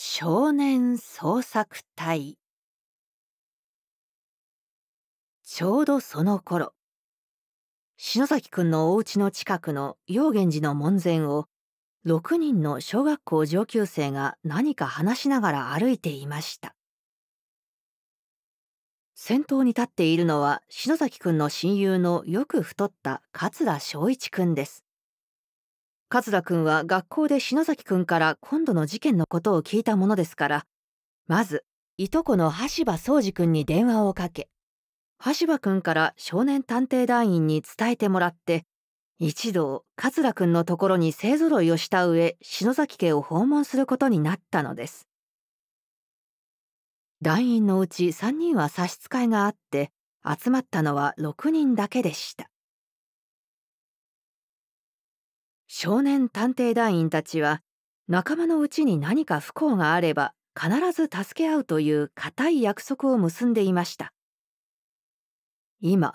少年捜索隊ちょうどその頃篠崎くんのお家の近くの陽源寺の門前を6人の小学校上級生が何か話しながら歩いていました先頭に立っているのは篠崎くんの親友のよく太った桂正一くんです勝田君は学校で篠崎君から今度の事件のことを聞いたものですからまずいとこの橋場宗司君に電話をかけ橋場君から少年探偵団員に伝えてもらって一同桂君のところに勢ぞろいをした上篠崎家を訪問することになったのです団員のうち3人は差し支えがあって集まったのは6人だけでした少年探偵団員たちは仲間のうちに何か不幸があれば必ず助け合うという固い約束を結んでいました今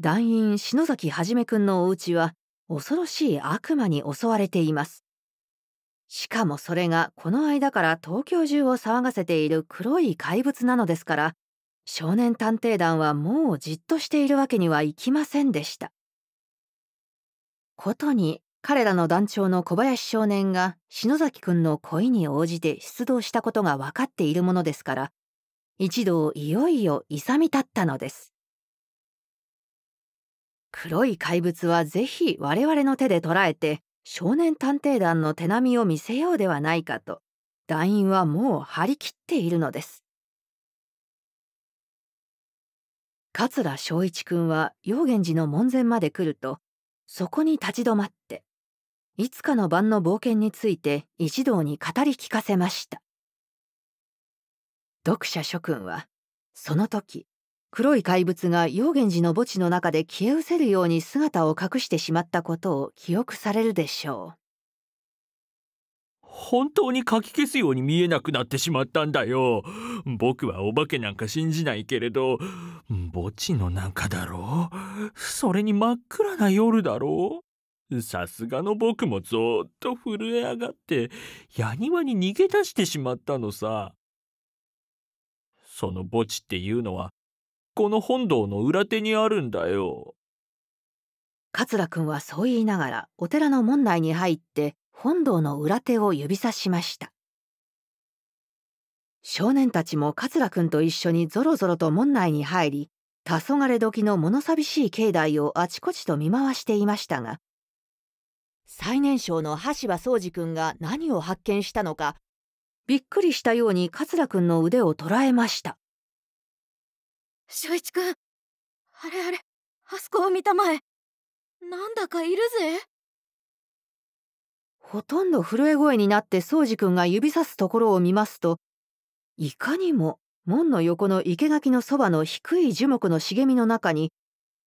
団員篠崎はじめくんのお家は恐ろしい悪魔に襲われていますしかもそれがこの間から東京中を騒がせている黒い怪物なのですから少年探偵団はもうじっとしているわけにはいきませんでした。ことに彼らの団長の小林少年が篠崎くんの恋に応じて出動したことが分かっているものですから一同いよいよ勇み立ったのです黒い怪物はぜひ我々の手で捕らえて少年探偵団の手並みを見せようではないかと団員はもう張り切っているのです桂正一君は陽源寺の門前まで来るとそこに立ち止まっていつかの晩の冒険について一同に語り聞かせました読者諸君はその時黒い怪物が妖源寺の墓地の中で消え失せるように姿を隠してしまったことを記憶されるでしょう本当にかき消すように見えなくなってしまったんだよ僕はお化けなんか信じないけれど墓地の中だろうそれに真っ暗な夜だろうさすがの僕もぞっと震え上がってやにわに逃げ出してしまったのさ。その墓地っていうのはこの本堂の裏手にあるんだよ。桂くんはそう言いながらお寺の門内に入って本堂の裏手を指さしました。少年たちも桂くんと一緒にぞろぞろと門内に入り黄昏時の物寂しい境内をあちこちと見回していましたが最年少の橋場宗司君が何を発見したのかびっくりしたように桂君の腕を捉えました翔一君あれあれあそこを見たまえなんだかいるぜほとんど震え声になって宗司君が指さすところを見ますといかにも門の横の生垣のそばの低い樹木の茂みの中に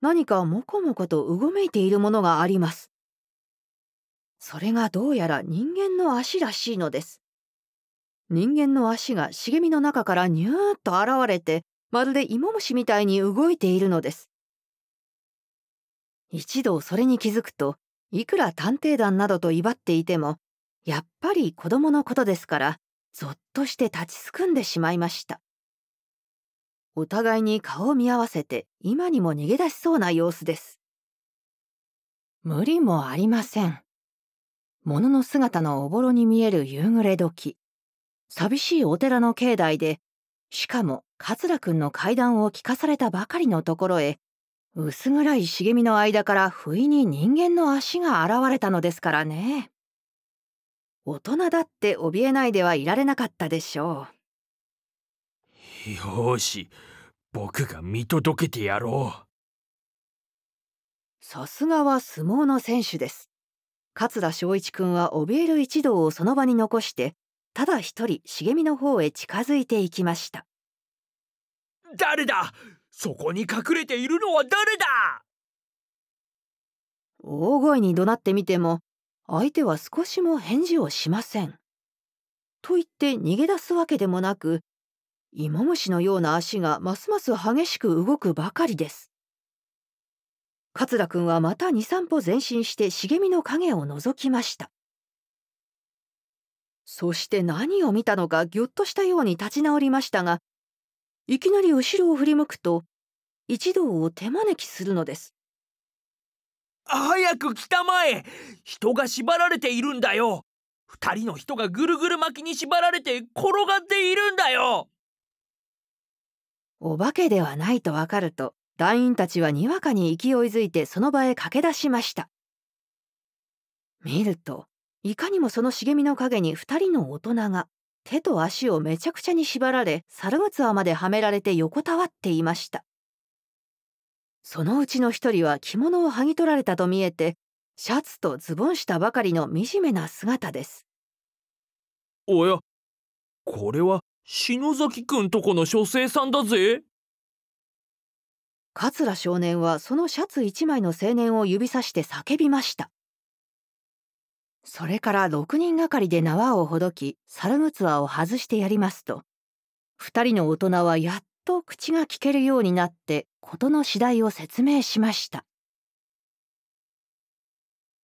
何かもこもことうごめいているものがありますそれがどうやら人間の足らしいのです。人間の足が茂みの中からニューッと現れて、まるで芋虫みたいに動いているのです。一度それに気づくと、いくら探偵団などと威張っていても、やっぱり子供のことですから、ぞっとして立ちすくんでしまいました。お互いに顔を見合わせて、今にも逃げ出しそうな様子です。無理もありません。物の姿のおぼろに見える夕暮れ時寂しいお寺の境内でしかも桂くんの階段を聞かされたばかりのところへ薄暗い茂みの間から不意に人間の足が現れたのですからね大人だって怯えないではいられなかったでしょうよし僕が見届けてやろうさすがは相撲の選手です桂正一君は怯える一同をその場に残してただ一人茂みの方へ近づいていきました誰だそこに隠れているのは誰だ大声に怒鳴ってみても相手は少しも返事をしません。と言って逃げ出すわけでもなく芋虫のような足がますます激しく動くばかりです。桂君はまた23歩前進して茂みの影を覗きましたそして何を見たのかぎょっとしたように立ち直りましたがいきなり後ろを振り向くと一同を手招きするのです早く来たまえ人が縛られているんだよ二人の人がぐるぐる巻きに縛られて転がっているんだよお化けではないとわかると団員たちはにわかに勢いづいてその場へ駆け出しました見るといかにもその茂みの陰に2人の大人が手と足をめちゃくちゃに縛られ猿器まではめられて横たわっていましたそのうちの1人は着物を剥ぎ取られたと見えてシャツとズボンしたばかりの惨めな姿ですおやこれは篠崎くんとこの書生さんだぜ桂少年はそのシャツ一枚の青年を指さして叫びましたそれから6人がかりで縄をほどき猿むつを外してやりますと2人の大人はやっと口が聞けるようになって事の次第を説明しました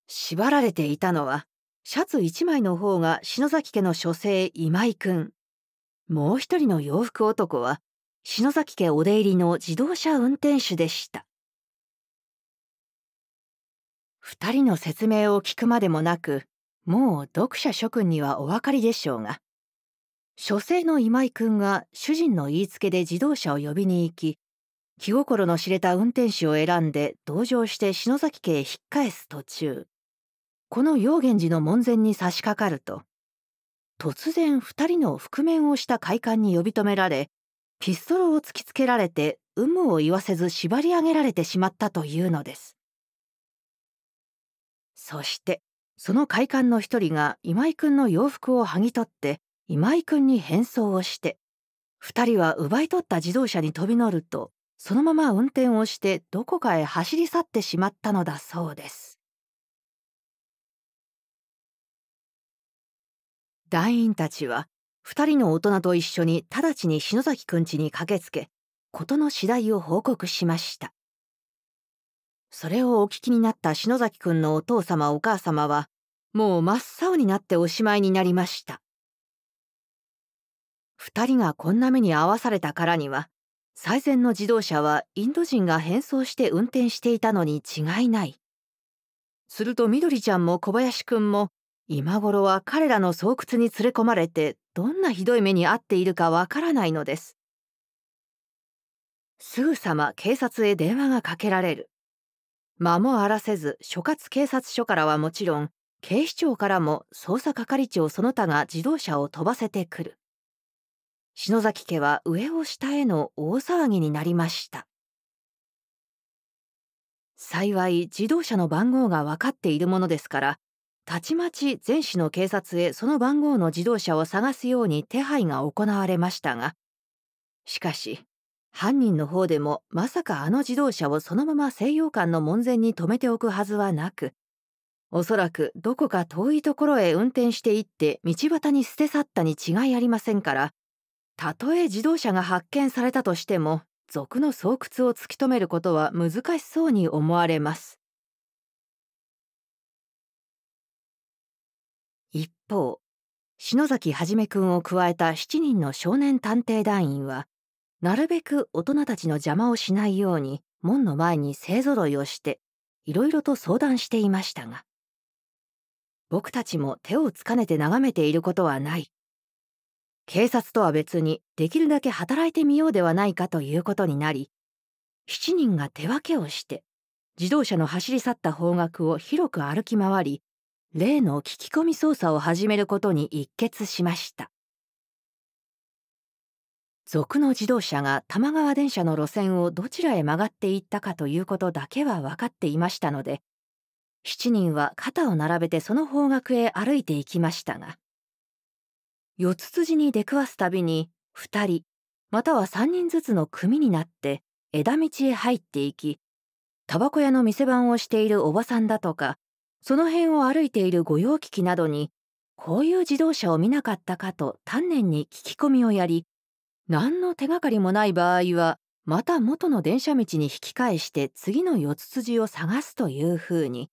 縛られていたのはシャツ1枚の方が篠崎家の書生今井君もう一人の洋服男は篠崎家お出入りの自動車運転手でした2人の説明を聞くまでもなくもう読者諸君にはお分かりでしょうが書生の今井君が主人の言いつけで自動車を呼びに行き気心の知れた運転手を選んで同乗して篠崎家へ引っ返す途中この陽源寺の門前に差し掛かると突然2人の覆面をした快感に呼び止められピストルを突きつけられて有無を言わせず縛り上げられてしまったというのですそしてその快感の一人が今井君の洋服を剥ぎ取って今井君に変装をして二人は奪い取った自動車に飛び乗るとそのまま運転をしてどこかへ走り去ってしまったのだそうです団員たちは2人の大人と一緒に直ちに篠崎くんちに駆けつけ事の次第を報告しましたそれをお聞きになった篠崎くんのお父様お母様はもう真っ青になっておしまいになりました2人がこんな目に遭わされたからには最善の自動車はインド人が変装して運転していたのに違いないするとみどりちゃんも小林くんも今頃は彼らの巣窟に連れ込まれてどんなひどい目に遭っているかわからないのですすぐさま警察へ電話がかけられる間も荒らせず所轄警察署からはもちろん警視庁からも捜査係長その他が自動車を飛ばせてくる篠崎家は上を下への大騒ぎになりました幸い自動車の番号が分かっているものですからたちまち全市の警察へその番号の自動車を探すように手配が行われましたがしかし犯人の方でもまさかあの自動車をそのまま西洋館の門前に止めておくはずはなくおそらくどこか遠いところへ運転していって道端に捨て去ったに違いありませんからたとえ自動車が発見されたとしても賊の巣窟を突き止めることは難しそうに思われます。一方篠崎一君を加えた7人の少年探偵団員はなるべく大人たちの邪魔をしないように門の前に勢ぞろいをしていろいろと相談していましたが僕たちも手をつかねて眺めていることはない警察とは別にできるだけ働いてみようではないかということになり7人が手分けをして自動車の走り去った方角を広く歩き回り例の聞き込み捜査を始めることに一決しました賊の自動車が多摩川電車の路線をどちらへ曲がっていったかということだけは分かっていましたので7人は肩を並べてその方角へ歩いていきましたが四つ筋に出くわすたびに2人または3人ずつの組になって枝道へ入っていきタバコ屋の店番をしているおばさんだとかその辺を歩いている御用聞きなどにこういう自動車を見なかったかと丹念に聞き込みをやり何の手がかりもない場合はまた元の電車道に引き返して次の四つ筋を探すというふうに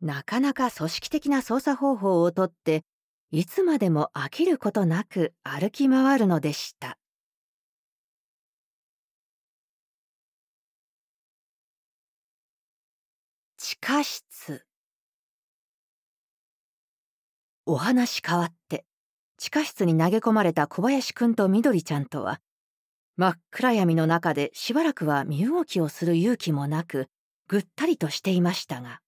なかなか組織的な操作方法をとっていつまでも飽きることなく歩き回るのでした。地下室お話変わって地下室に投げ込まれた小林くんとみどりちゃんとは真っ暗闇の中でしばらくは身動きをする勇気もなくぐったりとしていましたが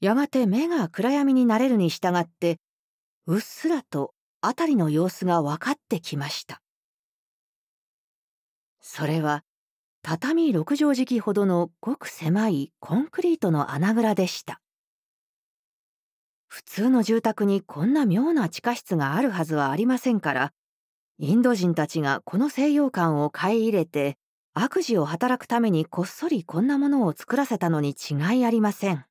やがて目が暗闇になれるに従ってうっすらと辺りの様子が分かってきましたそれは畳6畳敷きほどのごく狭いコンクリートの穴蔵でした普通の住宅にこんな妙な地下室があるはずはありませんからインド人たちがこの西洋館を買い入れて悪事を働くためにこっそりこんなものを作らせたのに違いありません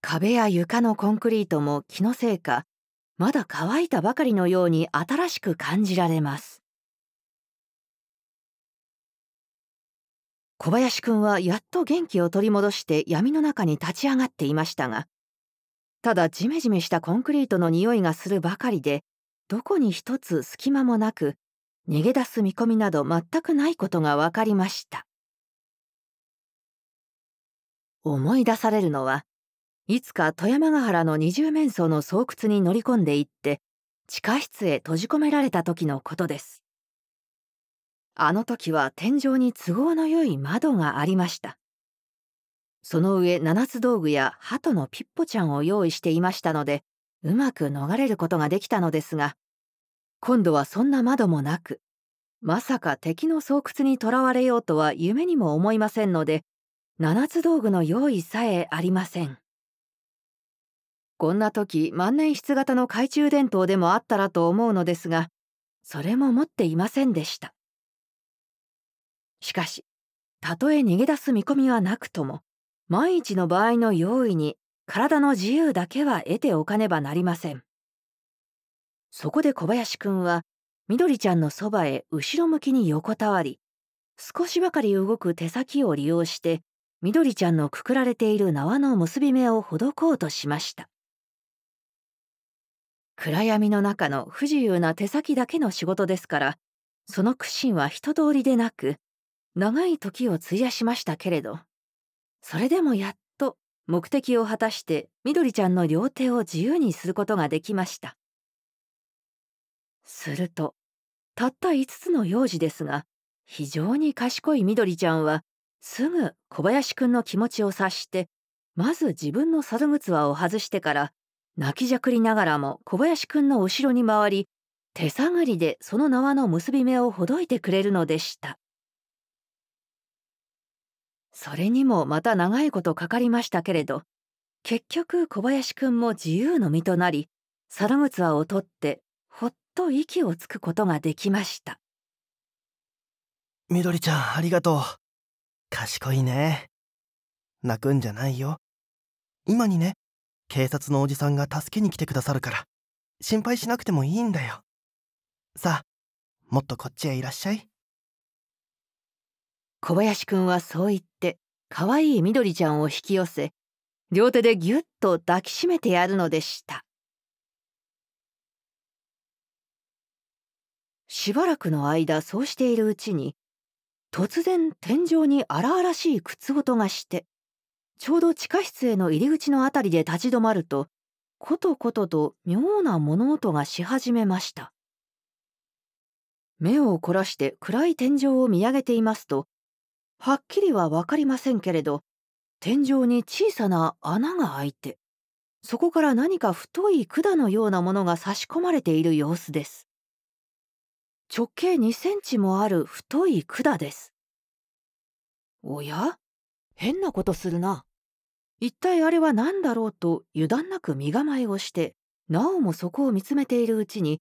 壁や床のコンクリートも気のせいかまだ乾いたばかりのように新しく感じられます小林くんはやっと元気を取り戻して闇の中に立ち上がっていましたがただジメジメしたコンクリートの匂いがするばかりでどこに一つ隙間もなく逃げ出す見込みなど全くないことが分かりました思い出されるのはいつか富山ヶ原の二重面相の巣窟に乗り込んでいって地下室へ閉じ込められた時のことですあの時は天井に都合のよい窓がありましたその上七つ道具や鳩のピッポちゃんを用意していましたのでうまく逃れることができたのですが今度はそんな窓もなくまさか敵の巣窟にとらわれようとは夢にも思いませんので七つ道具の用意さえありませんこんな時万年筆型の懐中電灯でもあったらと思うのですがそれも持っていませんでしたしかしたとえ逃げ出す見込みはなくとも万一の場合の用意に体の自由だけは得ておかねばなりませんそこで小林くんはみどりちゃんのそばへ後ろ向きに横たわり少しばかり動く手先を利用してみどりちゃんのくくられている縄の結び目をほどこうとしました暗闇の中の不自由な手先だけの仕事ですからその苦心は一通りでなく長い時を費やしましたけれどそれでもやっと目的を果たしてみどりちゃんの両手を自由にすることができましたするとたった5つの幼児ですが非常に賢いみどりちゃんはすぐ小林くんの気持ちを察してまず自分の猿靴を外してから泣きじゃくりながらも小林くんの後ろに回り手探りでその縄の結び目をほどいてくれるのでした。それにもまた長いことかかりましたけれど結局小林くんも自由の身となり皿靴を取ってほっと息をつくことができましたみどりちゃんありがとう賢いね泣くんじゃないよ今にね警察のおじさんが助けに来てくださるから心配しなくてもいいんだよさあもっとこっちへいらっしゃい小林くんはそう言っ可愛い緑ちゃんを引き寄せ両手でぎゅっと抱きしめてやるのでしたしばらくの間そうしているうちに突然天井に荒々しい靴音がしてちょうど地下室への入り口の辺りで立ち止まるとことことと妙な物音がし始めました目を凝らして暗い天井を見上げていますとはっきりは分かりませんけれど天井に小さな穴が開いてそこから何か太い管のようなものが差し込まれている様子です直径2センチもある太い管ですおや変なことするな一体あれは何だろうと油断なく身構えをしてなおもそこを見つめているうちに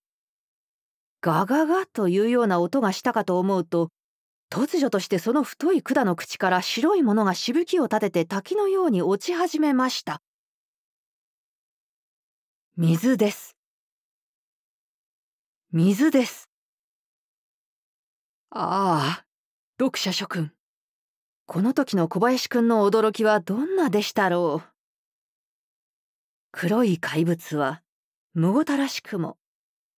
ガガガというような音がしたかと思うと突如としてその太い管の口から白いものがしぶきを立てて滝のように落ち始めました水です水ですああ読者諸君この時の小林君の驚きはどんなでしたろう黒い怪物はむごたらしくも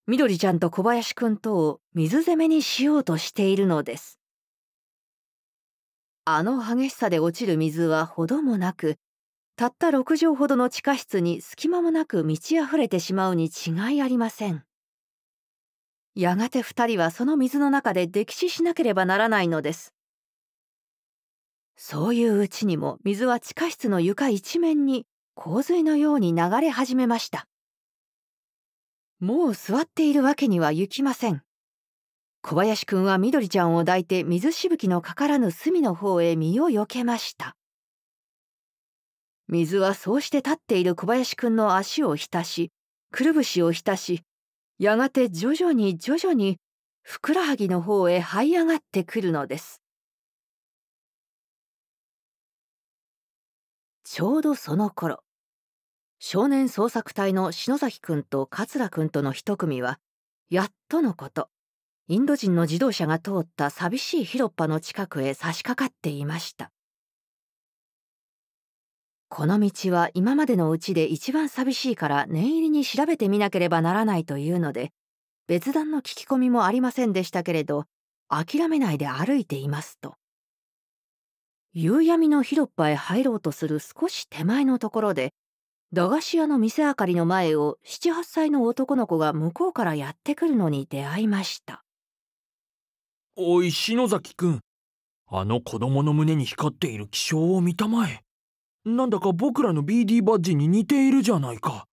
みどりちゃんと小林君とを水攻めにしようとしているのです。あの激しさで落ちる水はほどもなくたった6畳ほどの地下室に隙間もなく満ち溢れてしまうに違いありませんやがて二人はその水の中で溺死しなければならないのですそういううちにも水は地下室の床一面に洪水のように流れ始めましたもう座っているわけにはいきません小林くんは緑ちゃんを抱いて水しぶきのかからぬ隅の方へ身をよけました水はそうして立っている小林くんの足を浸しくるぶしを浸しやがて徐々に徐々にふくらはぎの方へ這い上がってくるのですちょうどその頃少年捜索隊の篠崎くんと桂くんとの一組はやっとのことインド人の自動車が通った寂しい広っ端の近くへ差し掛かっていましたこの道は今までのうちで一番寂しいから念入りに調べてみなければならないというので別段の聞き込みもありませんでしたけれど諦めないで歩いていますと夕闇の広っ端へ入ろうとする少し手前のところで駄菓子屋の店明かりの前を78歳の男の子が向こうからやってくるのに出会いましたおい篠崎くんあの子供の胸に光っている気象を見たまえなんだか僕らの BD バッジに似ているじゃないか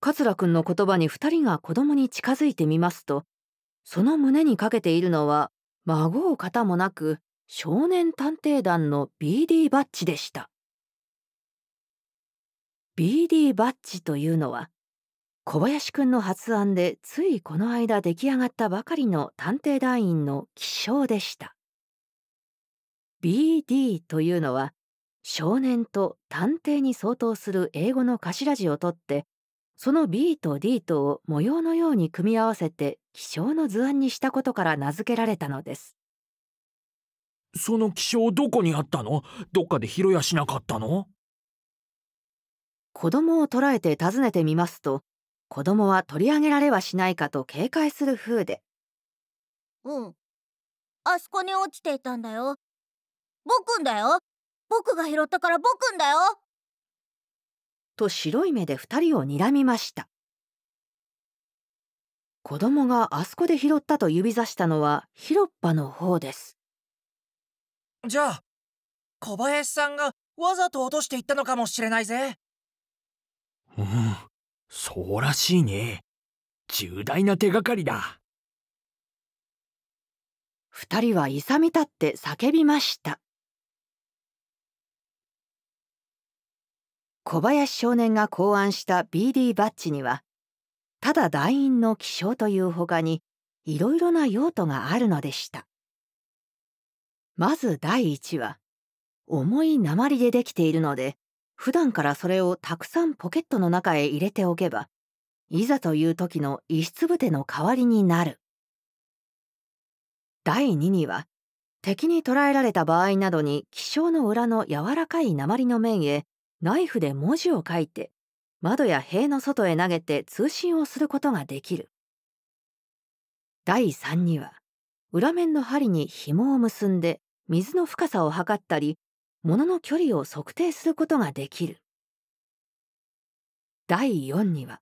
桂くんの言葉に2人が子供に近づいてみますとその胸にかけているのは孫を方もなく少年探偵団の BD バッジでした BD バッジというのは小林くんの発案でついこの間出来上がったばかりの探偵団員の起床でした BD というのは少年と探偵に相当する英語の頭字を取ってその B と D とを模様のように組み合わせて希少の図案にしたことから名付けられたのですその気象どこにあったのどっかで拾いやしなかったの子供を捕らえて訪ねてみますと子供は取り上げられはしないかと警戒する風でうんあそこに落ちていたんだよ僕んだよ僕が拾ったから僕んだよと白い目で2人を睨みました子供があそこで拾ったと指差したのは広っ端の方ですじゃあ小林さんがわざと落としていったのかもしれないぜうんそうらしいね重大な手がかりだ二人はいさみ立って叫びました小林少年が考案した BD バッジにはただ団員の気象というほかにいろいろな用途があるのでしたまず第一は重い鉛でできているので普段からそれをたくさんポケットの中へ入れておけばいざという時の石つぶの代わりになる第2には敵に捕らえられた場合などに気象の裏の柔らかい鉛の面へナイフで文字を書いて窓や塀の外へ投げて通信をすることができる第3には裏面の針に紐を結んで水の深さを測ったり物の距離を測定することができる第4には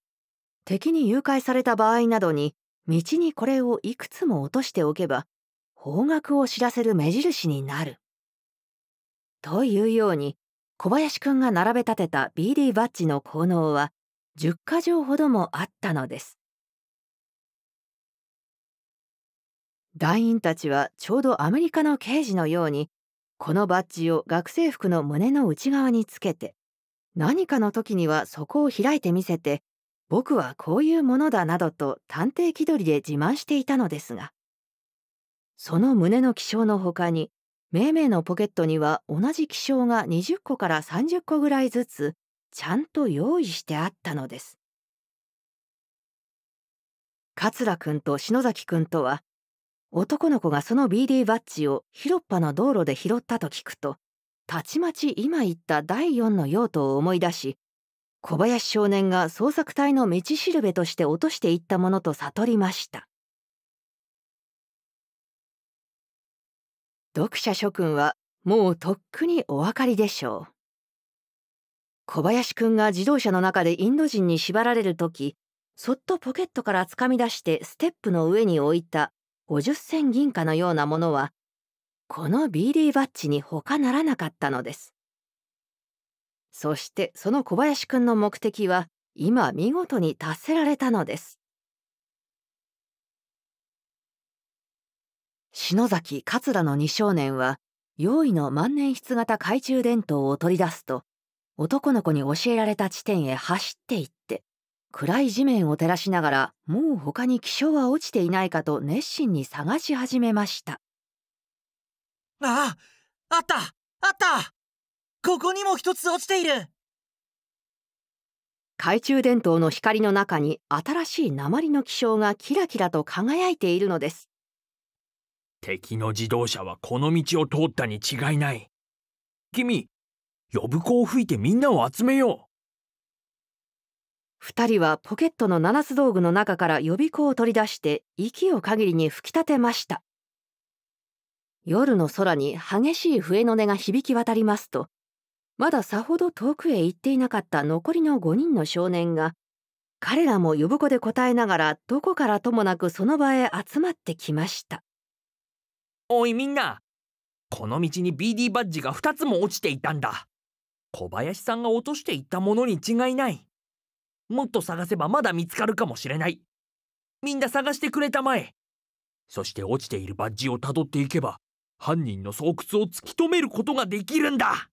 敵に誘拐された場合などに道にこれをいくつも落としておけば方角を知らせる目印になるというように小林くんが並べ立てた BD バッジの効能は10か条ほどもあったのです団員たちはちょうどアメリカの刑事のようにこのバッジを学生服の胸の内側につけて何かの時にはそこを開いてみせて僕はこういうものだなどと探偵気取りで自慢していたのですがその胸の気象のほかにめいめいのポケットには同じ気象が20個から30個ぐらいずつちゃんと用意してあったのです。桂君と篠崎君とは男の子がその BD バッジを広っ端の道路で拾ったと聞くとたちまち今言った第4の用途を思い出し小林少年が捜索隊の道しるべとして落としていったものと悟りました読者諸君はもうとっくにお分かりでしょう小林くんが自動車の中でインド人に縛られる時そっとポケットからつかみ出してステップの上に置いた50銭銀貨のようなものはこのビーリーバッジに他ならなかったのですそしてその小林くんの目的は今見事に達せられたのです篠崎桂の二少年は用意の万年筆型懐中電灯を取り出すと男の子に教えられた地点へ走っていって暗い地面を照らしながらもう他に気象は落ちていないかと熱心に探し始めましたあああったあったここにも一つ落ちている懐中電灯の光の中に新しい鉛の気象がキラキラと輝いているのです敵の自動車はこの道を通ったに違いない君呼ぶ子を吹いてみんなを集めよう2人はポケットの七つ道具の中から予備校を取り出して息を限りに吹き立てました夜の空に激しい笛の音が響き渡りますとまださほど遠くへ行っていなかった残りの5人の少年が彼らも呼ぶ子で答えながらどこからともなくその場へ集まってきましたおいみんなこの道に BD バッジが2つも落ちていたんだ小林さんが落としていったものに違いないもっと探せばまだ見つかるかもしれないみんな探してくれたまえそして落ちているバッジをたどっていけば犯人の巣窟を突き止めることができるんだ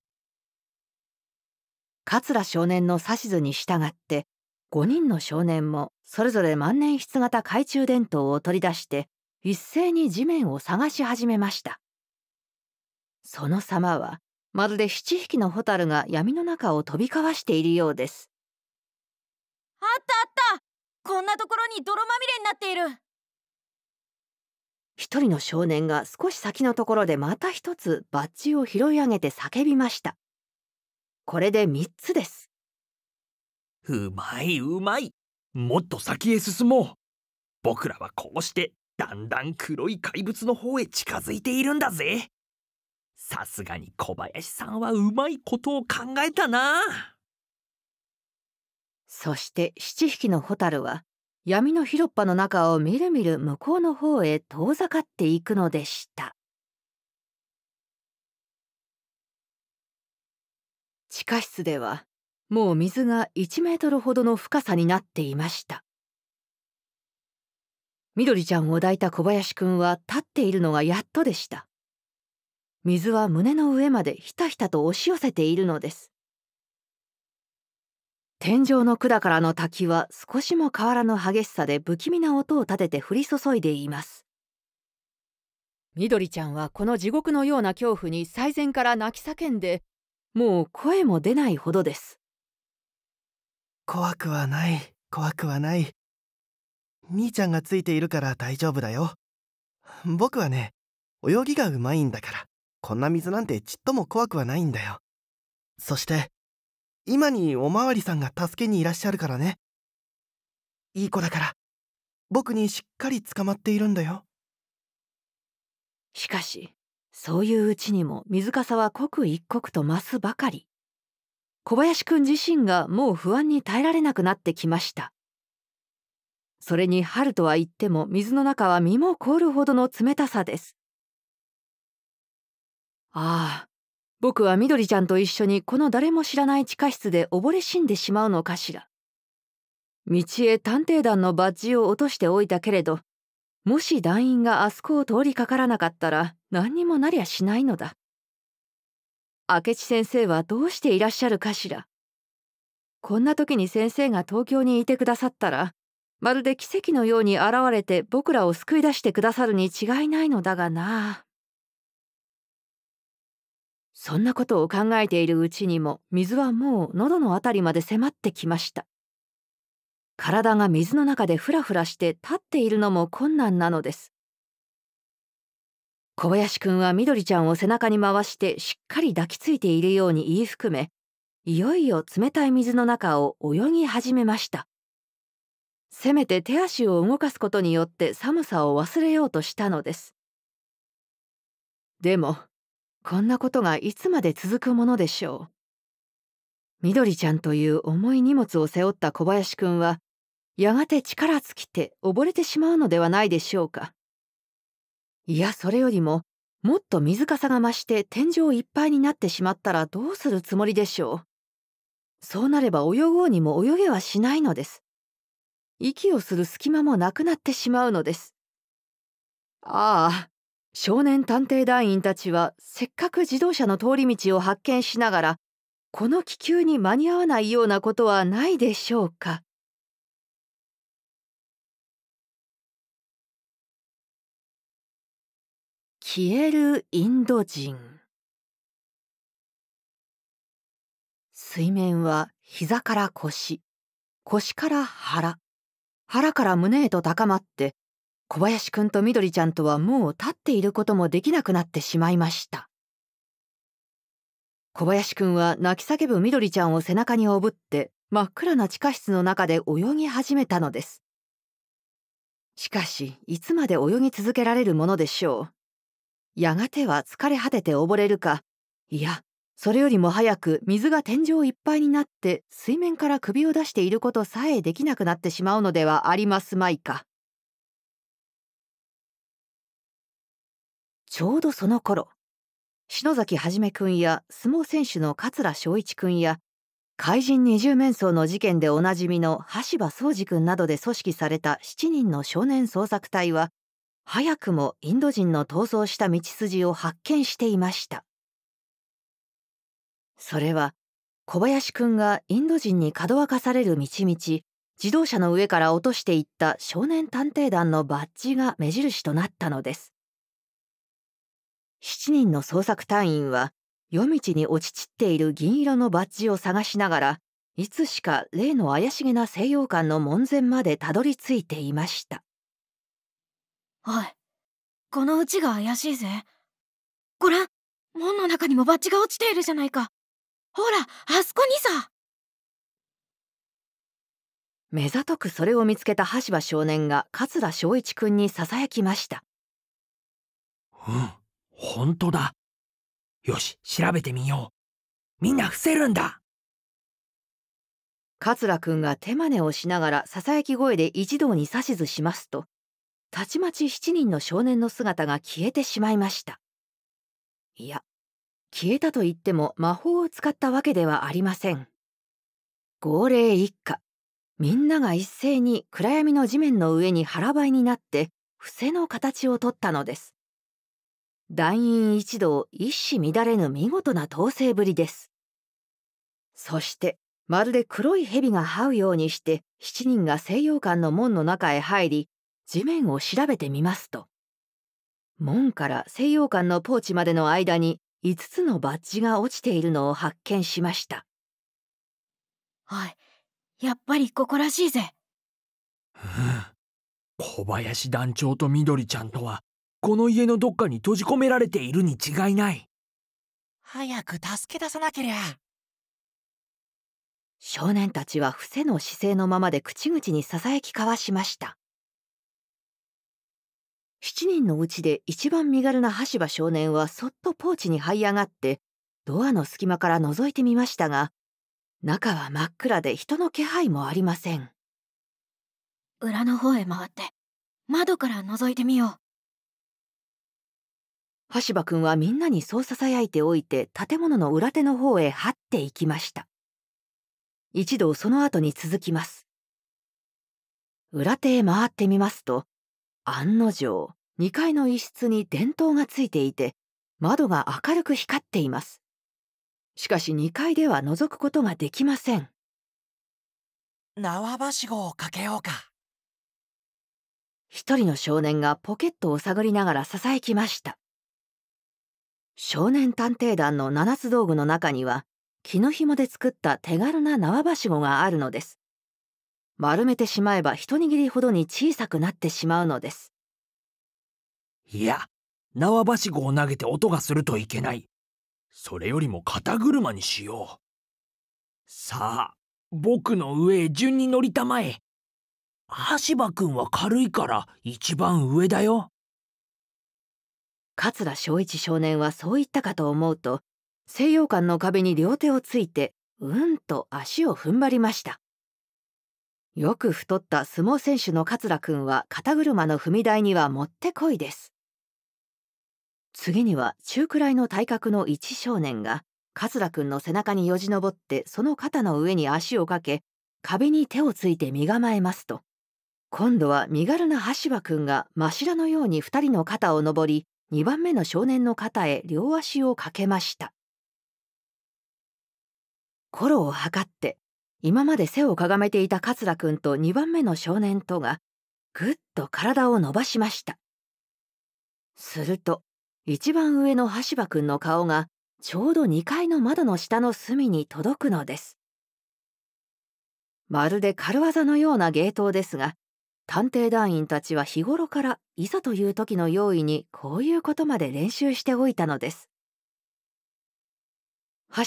桂少年の指図に従って5人の少年もそれぞれ万年筆型懐中電灯を取り出して一斉に地面を探し始めましたその様はまるで7匹の蛍が闇の中を飛び交わしているようですったあったこんなところに泥まみれになっている一人の少年が少し先のところでまた一つバッジを拾い上げて叫びましたこれで3つですうまいうまいもっと先へ進もう僕らはこうしてだんだん黒い怪物の方へ近づいているんだぜさすがに小林さんはうまいことを考えたなそして七匹の蛍は闇の広っ端の中をみるみる向こうの方へ遠ざかっていくのでした地下室ではもう水が1メートルほどの深さになっていましたみどりちゃんを抱いた小林くんは立っているのがやっとでした水は胸の上までひたひたと押し寄せているのです天井の管からの滝は少しも変わらぬ激しさで不気味な音を立てて降り注いでいますみどりちゃんはこの地獄のような恐怖に最前から泣き叫んでもう声も出ないほどです怖くはない怖くはない兄ちゃんがついているから大丈夫だよ僕はね泳ぎがうまいんだからこんな水なんてちっとも怖くはないんだよそして今におまわりさんが助けにいらっしゃるからねいい子だから僕にしっかり捕まっているんだよしかしそういううちにも水かさは刻一刻と増すばかり小林くん自身がもう不安に耐えられなくなってきましたそれに春とは言っても水の中は身も凍るほどの冷たさですああ僕はみどりちゃんと一緒にこの誰も知らない地下室で溺れ死んでしまうのかしら。道へ探偵団のバッジを落としておいたけれど、もし団員があそこを通りかからなかったら何にもなりゃしないのだ。明智先生はどうしていらっしゃるかしら。こんな時に先生が東京にいてくださったら、まるで奇跡のように現れて僕らを救い出してくださるに違いないのだがな。そんなことを考えているうちにも水はもう喉の辺りまで迫ってきました体が水の中でふらふらして立っているのも困難なのです小林くんはみどりちゃんを背中に回してしっかり抱きついているように言い含めいよいよ冷たい水の中を泳ぎ始めましたせめて手足を動かすことによって寒さを忘れようとしたのですでもこんなことがいつまで続くものでしょう。みどりちゃんという重い荷物を背負った小林くんは、やがて力尽きて溺れてしまうのではないでしょうか。いや、それよりも、もっと水かさが増して天井いっぱいになってしまったらどうするつもりでしょう。そうなれば泳ごうにも泳げはしないのです。息をする隙間もなくなってしまうのです。ああ、少年探偵団員たちはせっかく自動車の通り道を発見しながらこの気球に間に合わないようなことはないでしょうか消えるインド人水面は膝から腰腰から腹腹から胸へと高まって小林くんとみどりちゃんとはもう立っていることもできなくなってしまいました小林くんは泣き叫ぶみどりちゃんを背中におぶって真っ暗な地下室の中で泳ぎ始めたのですしかしいつまで泳ぎ続けられるものでしょうやがては疲れ果てて溺れるかいやそれよりも早く水が天井いっぱいになって水面から首を出していることさえできなくなってしまうのではありますまいか。ちょうどその頃篠崎はじめくんや相撲選手の桂正一くんや怪人二十面相の事件でおなじみの橋場宗司くんなどで組織された7人の少年捜索隊は早くもインド人の逃走した道筋を発見していましたそれは小林くんがインド人にかどわかされる道々自動車の上から落としていった少年探偵団のバッジが目印となったのです7人の捜索隊員は夜道に落ち散っている銀色のバッジを探しながらいつしか例の怪しげな西洋館の門前までたどり着いていましたおいこのうちが怪しいぜごん門の中にもバッジが落ちているじゃないかほらあそこにさ目ざとくそれを見つけた羽柴少年が桂正一君にささやきました、うん本当だよし調べてみようみんな伏せるんだ桂くんが手真似をしながらささやき声で一同に指図しますとたちまち7人の少年の姿が消えてしまいましたいや消えたと言っても魔法を使ったわけではありません号令一家みんなが一斉に暗闇の地面の上に腹ばいになって伏せの形をとったのです団員一同一糸乱れぬ見事な統制ぶりですそしてまるで黒い蛇が這うようにして7人が西洋館の門の中へ入り地面を調べてみますと門から西洋館のポーチまでの間に5つのバッジが落ちているのを発見しましたはいやっぱりここらしいぜ、うん、小林団長とみどりちゃんとはこの家のどっかに閉じ込められているに違いない早く助け出さなけりゃ少年たちは伏せの姿勢のままで口々にささやき交わしました7人のうちで一番身軽な羽柴少年はそっとポーチに這い上がってドアの隙間から覗いてみましたが中は真っ暗で人の気配もありません裏の方へ回って窓から覗いてみよう羽柴くんはみんなにそうささやいておいて建物の裏手の方へ這っていきました一度その後に続きます裏手へ回ってみますと案の定2階の一室に電灯がついていて窓が明るく光っていますしかし2階では覗くことができません縄ばしごをかけようか一人の少年がポケットを探りながらささやきました少年探偵団の七つ道具の中には木の紐で作った手軽な縄ばしごがあるのです丸めてしまえば一握りほどに小さくなってしまうのですいや縄ばしごを投げて音がするといけないそれよりも肩車にしようさあ僕の上へ順に乗りたまえ羽柴くんは軽いから一番上だよ桂正一少年はそう言ったかと思うと西洋館の壁に両手をついてうんと足を踏ん張りましたよく太った相撲選手の桂くんは肩車の踏み台にはもってこいです次には中くらいの体格の一少年が桂くんの背中によじ登ってその肩の上に足をかけ壁に手をついて身構えますと今度は身軽な羽柴くんが柱のように2人の肩を登り2番目の少年の肩へ両足をかけましたコロを測って今まで背をかがめていた桂くんと2番目の少年とがぐっと体を伸ばしましたすると一番上の橋場くんの顔がちょうど2階の窓の下の隅に届くのですまるで軽業のような芸当ですが探偵団員たちは日頃からいざという時の用意にこういうことまで練習しておいたのです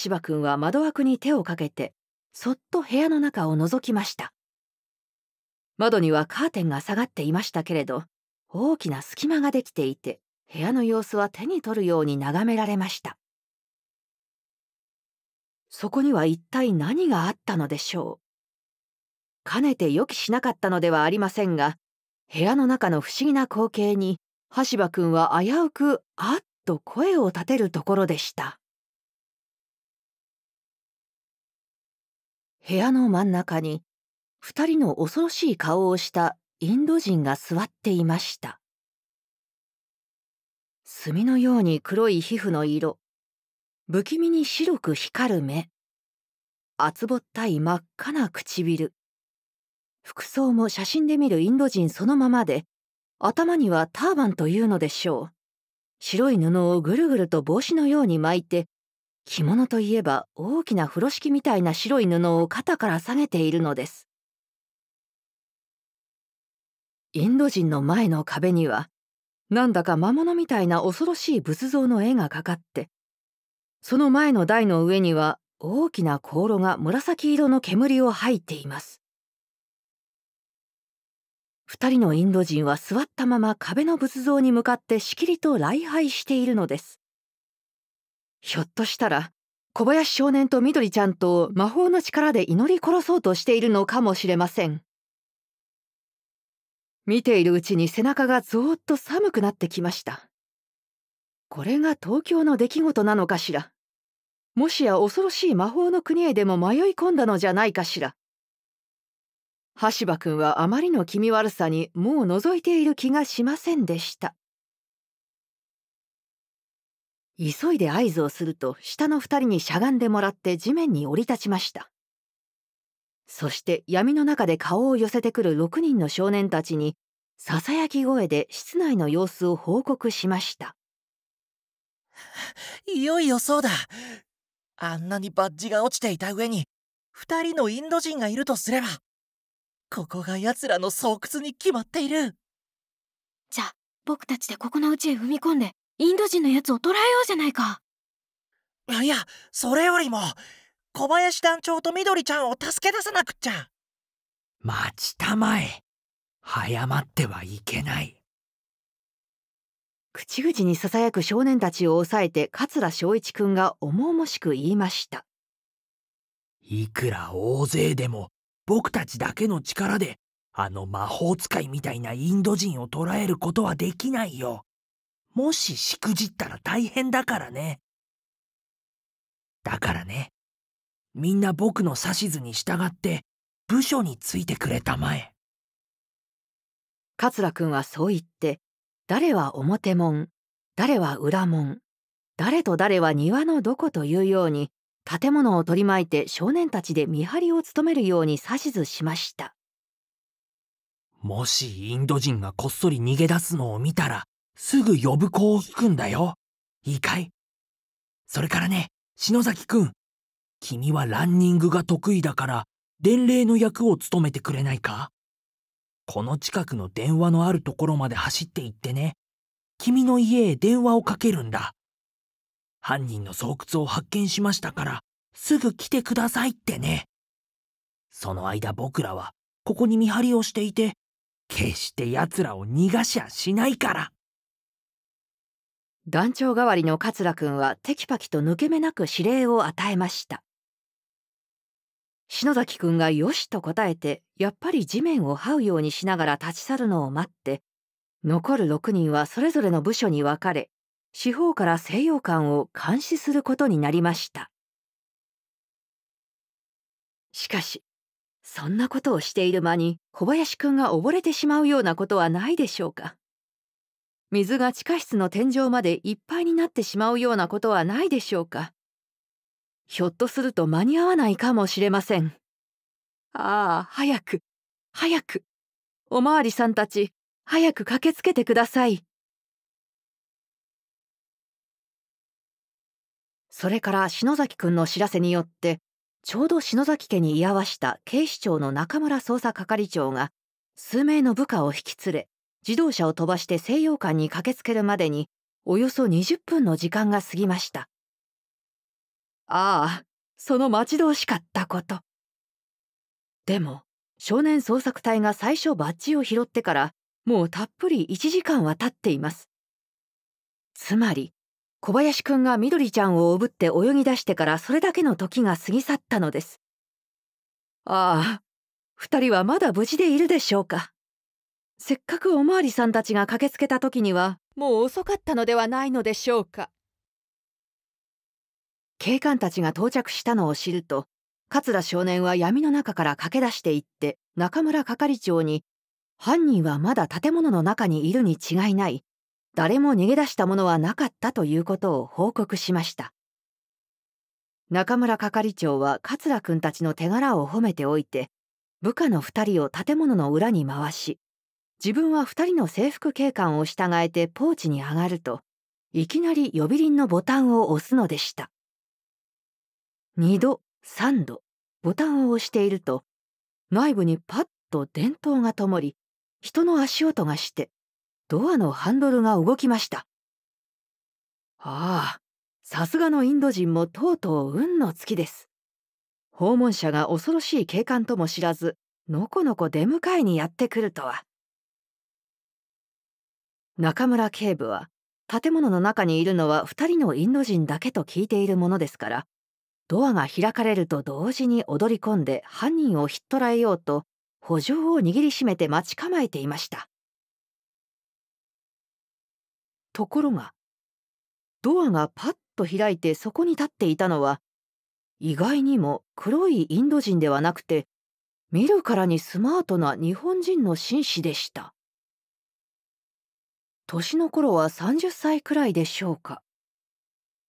橋場君は窓枠に手をかけてそっと部屋の中を覗きました窓にはカーテンが下がっていましたけれど大きな隙間ができていて部屋の様子は手に取るように眺められましたそこには一体何があったのでしょうかねて予期しなかったのではありませんが部屋の中の不思議な光景に羽柴くんは危うく「あっ」と声を立てるところでした部屋の真ん中に2人の恐ろしい顔をしたインド人が座っていました墨のように黒い皮膚の色不気味に白く光る目厚ぼったい真っ赤な唇服装も写真で見るインド人そのままで頭にはターバンというのでしょう白い布をぐるぐると帽子のように巻いて着物といえば大きな風呂敷みたいな白い布を肩から下げているのですインド人の前の壁にはなんだか魔物みたいな恐ろしい仏像の絵がかかってその前の台の上には大きな香炉が紫色の煙を吐いています二人のインド人は座ったまま壁の仏像に向かってしきりと礼拝しているのですひょっとしたら小林少年とみどりちゃんと魔法の力で祈り殺そうとしているのかもしれません見ているうちに背中がぞーっと寒くなってきましたこれが東京の出来事なのかしらもしや恐ろしい魔法の国へでも迷い込んだのじゃないかしら橋場君はあまりの気味悪さにもう覗いている気がしませんでした急いで合図をすると下の二人にしゃがんでもらって地面に降り立ちましたそして闇の中で顔を寄せてくる6人の少年たちにささやき声で室内の様子を報告しましたいよいよそうだあんなにバッジが落ちていた上に2人のインド人がいるとすればここが奴らの巣窟に決まっているじゃあ僕たちでここのうちへ踏み込んでインド人のやつを捕らえようじゃないかいやそれよりも小林団長とみどりちゃんを助け出さなくっちゃ待ちたまえ早まってはいけない口々にささやく少年たちを抑えて桂正一君が重々しく言いましたいくら大勢でも僕たちだけの力であの魔法使いみたいなインド人を捕らえることはできないよ。もししくじったら大変だからね。だからね、みんな僕の指図に従って部署についてくれたまえ。桂君はそう言って、誰は表門、誰は裏門、誰と誰は庭のどこというように、建物を取り巻いて少年たちで見張りを務めるように指図しましたもしインド人がこっそり逃げ出すのを見たらすぐ呼ぶ子を引くんだよいいかいそれからね篠崎くん君はランニングが得意だから伝令の役を務めてくれないかこの近くの電話のあるところまで走って行ってね君の家へ電話をかけるんだ犯人の巣窟を発見しましたからすぐ来てくださいってねその間僕らはここに見張りをしていて決して奴らを逃がしゃしないから団長代わりの桂くんはテキパキと抜け目なく指令を与えました篠崎くんが「よし」と答えてやっぱり地面を這うようにしながら立ち去るのを待って残る6人はそれぞれの部署に分かれ四方から西洋館を監視することになりましたしかしそんなことをしている間に小林くんが溺れてしまうようなことはないでしょうか水が地下室の天井までいっぱいになってしまうようなことはないでしょうかひょっとすると間に合わないかもしれませんああ早く早くおまわりさんたち早く駆けつけてくださいそれから篠崎くんの知らせによってちょうど篠崎家に居合わした警視庁の中村捜査係長が数名の部下を引き連れ自動車を飛ばして西洋館に駆けつけるまでにおよそ20分の時間が過ぎましたああその待ち遠しかったことでも少年捜索隊が最初バッジを拾ってからもうたっぷり1時間は経っていますつまり小林くんがみどりちゃんをおぶって泳ぎ出してからそれだけの時が過ぎ去ったのです。ああ、二人はまだ無事でいるでしょうか。せっかくおまわりさんたちが駆けつけた時にはもう遅かったのではないのでしょうか。警官たちが到着したのを知ると桂少年は闇の中から駆け出していって中村係長に「犯人はまだ建物の中にいるに違いない誰も逃げ出したものはなかったということを報告しました中村係長は桂君たちの手柄を褒めておいて部下の2人を建物の裏に回し自分は2人の制服警官を従えてポーチに上がるといきなり呼び鈴のボタンを押すのでした2度3度ボタンを押していると内部にパッと電灯がともり人の足音がしてドアのハンドルが動きました。ああ、さすがのインド人もとうとう運の尽きです。訪問者が恐ろしい景観とも知らず、のこのこ出迎えにやってくるとは。中村警部は、建物の中にいるのは2人のインド人だけと聞いているものですから、ドアが開かれると同時に踊り込んで犯人をひっ捕らえようと、補助を握りしめて待ち構えていました。ところがドアがパッと開いてそこに立っていたのは意外にも黒いインド人ではなくて見るからにスマートな日本人の紳士でした年の頃は30歳くらいでしょうか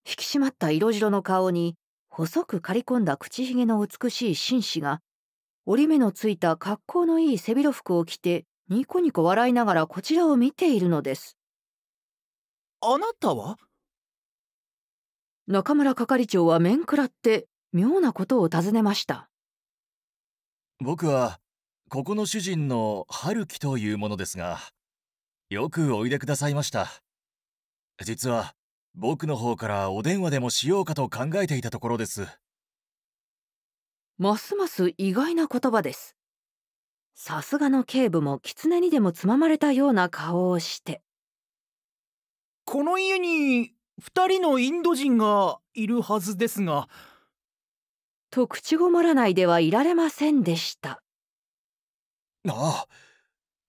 引き締まった色白の顔に細く刈り込んだ口ひげの美しい紳士が折り目のついた格好のいい背広服を着てニコニコ笑いながらこちらを見ているのですあなたは中村係長は面食らって妙なことを尋ねました僕はここの主人の春樹というものですがよくおいでくださいました実は僕の方からお電話でもしようかと考えていたところですますます意外な言葉ですさすがの警部も狐にでもつままれたような顔をしてこの家に2人のインド人がいるはずですが。と口ごもらないではいられませんでした。あ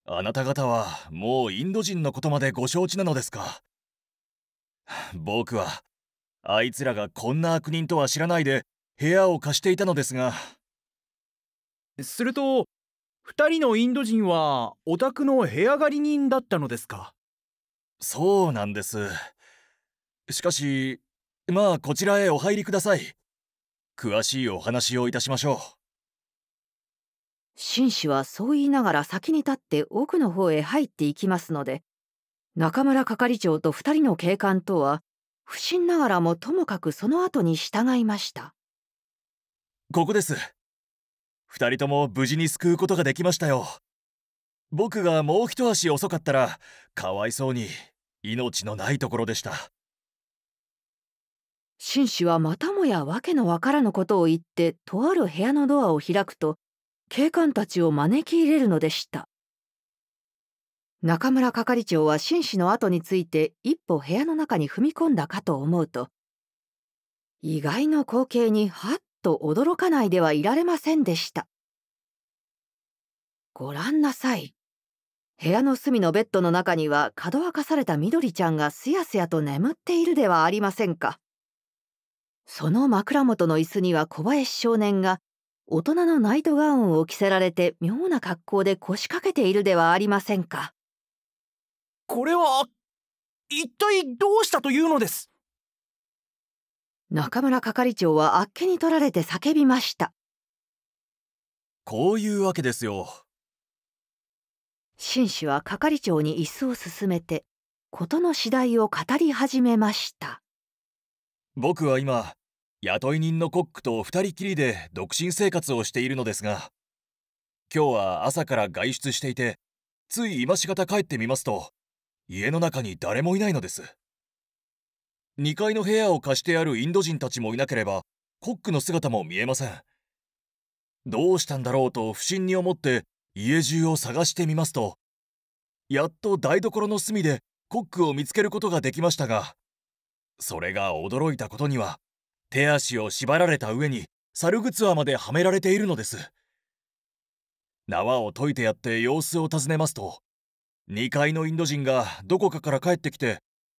あ、あなた方はもうインド人のことまでご承知なのですか。僕はあいつらがこんな悪人とは知らないで部屋を貸していたのですが。すると2人のインド人はお宅の部屋借り人だったのですかそうなんです。しかし、まあこちらへお入りください。詳しいお話をいたしましょう。紳士はそう言いながら先に立って奥の方へ入っていきますので、中村係長と2人の警官とは、不審ながらもともかくその後に従いました。ここです。2人とも無事に救うことができましたよ。僕がもう一足遅かったら、かわいそうに命のないところでした紳士はまたもや訳のわからぬことを言ってとある部屋のドアを開くと警官たちを招き入れるのでした中村係長は紳士の後について一歩部屋の中に踏み込んだかと思うと意外の光景にはっと驚かないではいられませんでしたご覧なさい部屋の隅のベッドの中にはどわかされたみどりちゃんがすやすやと眠っているではありませんかその枕元の椅子には小林少年が大人のナイトガウンを着せられて妙な格好で腰掛けているではありませんかこれは一体どうしたというのです中村係長はあっけに取られて叫びましたこういうわけですよ紳士は係長に椅子を勧めて事の次第を語り始めました僕は今雇い人のコックと2人きりで独身生活をしているのですが今日は朝から外出していてつい今しがた帰ってみますと家の中に誰もいないのです2階の部屋を貸してあるインド人たちもいなければコックの姿も見えませんどうしたんだろうと不審に思って家中を探してみますとやっと台所の隅でコックを見つけることができましたがそれが驚いたことには手足を縛られた上に猿靴輪まではめられているのです縄を解いてやって様子を尋ねますと2階のインド人がどこかから帰ってきて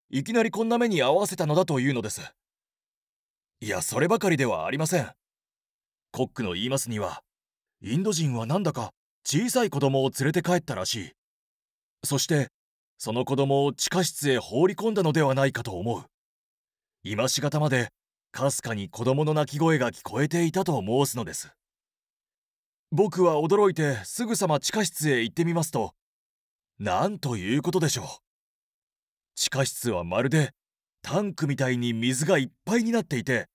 いきなりこんな目に遭わせたのだというのですいやそればかりではありませんコックの言いますにはインド人はなんだか小さい子供を連れて帰ったらしいそしてその子供を地下室へ放り込んだのではないかと思う今しがたまでかすかに子供の泣き声が聞こえていたと申すのです僕は驚いてすぐさま地下室へ行ってみますとなんということでしょう地下室はまるでタンクみたいに水がいっぱいになっていて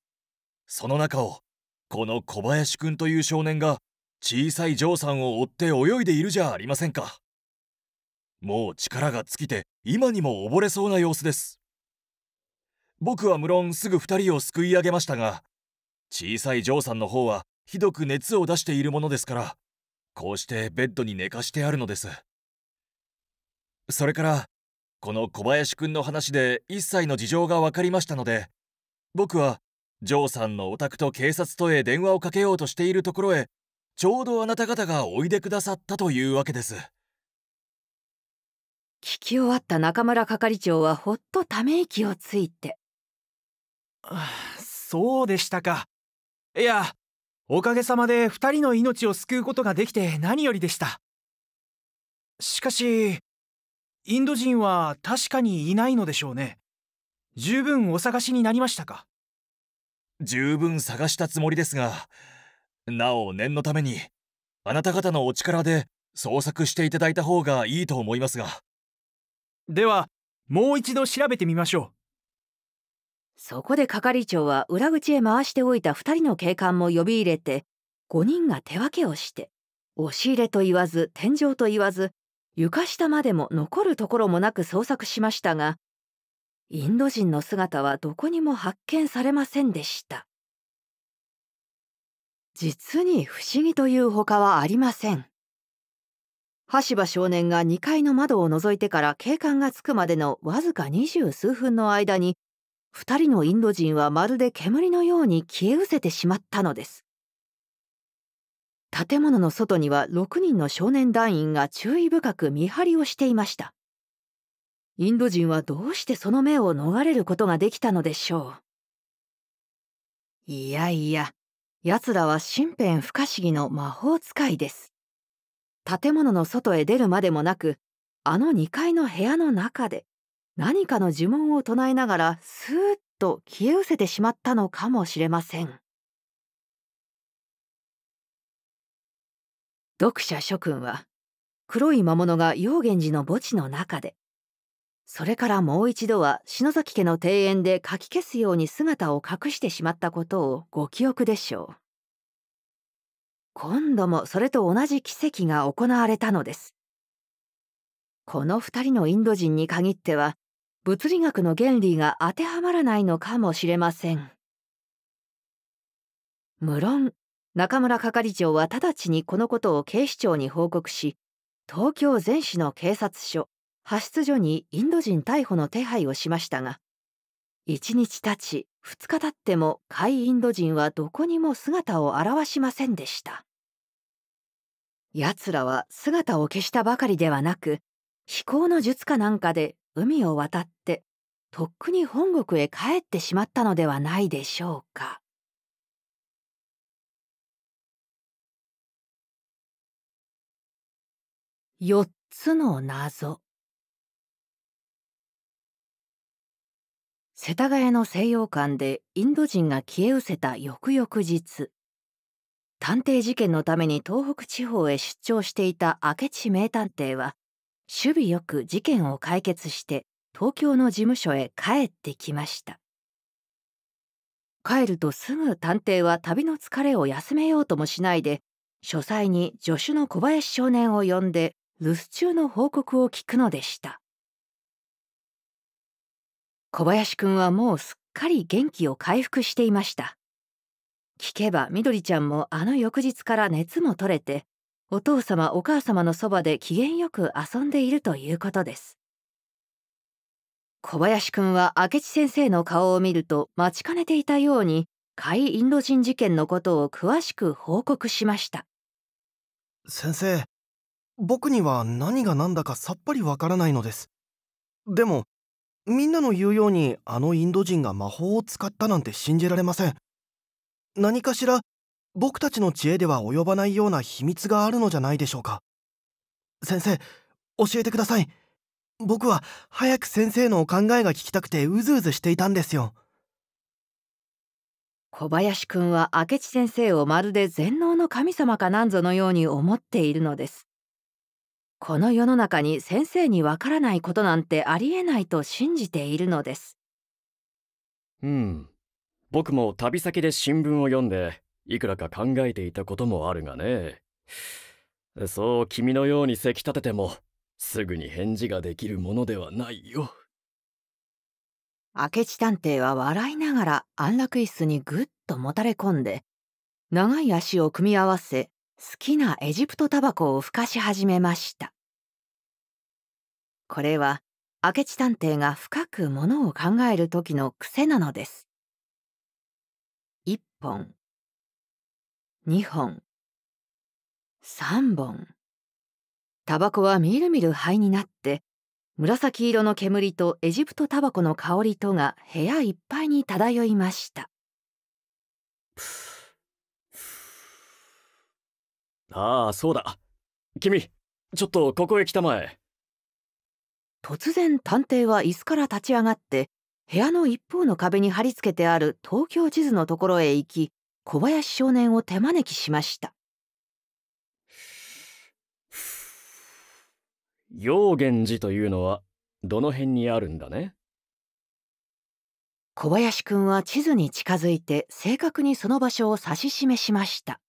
その中をこの小林くんという少年が小さいジョーさんを追って泳いでいるじゃありませんかもう力が尽きて今にも溺れそうな様子です僕は無論すぐ2人をすくい上げましたが小さいジョーさんの方はひどく熱を出しているものですからこうしてベッドに寝かしてあるのですそれからこの小林くんの話で一切の事情が分かりましたので僕はジョーさんのお宅と警察とへ電話をかけようとしているところへちょうどあなた方がおいでくださったというわけです聞き終わった中村係長はほっとため息をついてあそうでしたかいやおかげさまで2人の命を救うことができて何よりでしたしかしインド人は確かにいないのでしょうね十分お探しになりましたか十分探したつもりですがなお念のためにあなた方のお力で捜索していただいた方がいいと思いますがではもう一度調べてみましょうそこで係長は裏口へ回しておいた2人の警官も呼び入れて5人が手分けをして押し入れと言わず天井と言わず床下までも残るところもなく捜索しましたがインド人の姿はどこにも発見されませんでした。実に不思議というほかはありません橋場少年が2階の窓を覗いてから警官がつくまでのわずか二十数分の間に2人のインド人はまるで煙のように消え失せてしまったのです建物の外には6人の少年団員が注意深く見張りをしていましたインド人はどうしてその目を逃れることができたのでしょういやいや奴らは身辺不可思議の魔法使いです。建物の外へ出るまでもなく、あの2階の部屋の中で何かの呪文を唱えながらスーッと消え失せてしまったのかもしれません。読者諸君は黒い魔物が陽元寺の墓地の中でそれからもう一度は篠崎家の庭園でかき消すように姿を隠してしまったことをご記憶でしょう今度もそれと同じ奇跡が行われたのですこの2人のインド人に限っては物理学の原理が当てはまらないのかもしれません無論中村係長は直ちにこのことを警視庁に報告し東京全市の警察署派出所にインド人逮捕の手配をしましたが1日経ち2日経っても甲斐インド人はどこにも姿を現しませんでした奴らは姿を消したばかりではなく飛行の術かなんかで海を渡ってとっくに本国へ帰ってしまったのではないでしょうか。4つの謎世田谷の西洋館でインド人が消え失せた翌々日探偵事件のために東北地方へ出張していた明智名探偵は守備よく事件を解決して東京の事務所へ帰ってきました帰るとすぐ探偵は旅の疲れを休めようともしないで書斎に助手の小林少年を呼んで留守中の報告を聞くのでした小林くんはもうすっかり元気を回復していました聞けばみどりちゃんもあの翌日から熱も取れてお父様お母様のそばで機嫌よく遊んでいるということです小林くんは明智先生の顔を見ると待ちかねていたように海インド人事件のことを詳しく報告しました先生僕には何が何だかさっぱりわからないのですでもみんなの言うようにあのインド人が魔法を使ったなんて信じられません何かしら僕たちの知恵では及ばないような秘密があるのじゃないでしょうか先生教えてください僕は早く先生のお考えが聞きたくてうずうずしていたんですよ小林くんは明智先生をまるで全能の神様かなんぞのように思っているのですこの世の中に先生にわからないことなんてありえないと信じているのですうん僕も旅先で新聞を読んでいくらか考えていたこともあるがねそう君のようにせき立ててもすぐに返事ができるものではないよ明智探偵は笑いながら安楽椅子にぐっともたれ込んで長い足を組み合わせ好きなエジプトタバコをふかし始めましたこれは明智探偵が深くものを考える時の癖なのです。1本2本3本タバコはみるみる灰になって紫色の煙とエジプトタバコの香りとが部屋いっぱいに漂いましたああそうだ君ちょっとここへ来たまえ突然探偵は椅子から立ち上がって部屋の一方の壁に貼り付けてある東京地図のところへ行き小林少年を手招きしました陽源寺というのはどの辺にあるんだね小林くんは地図に近づいて正確にその場所を指し示しました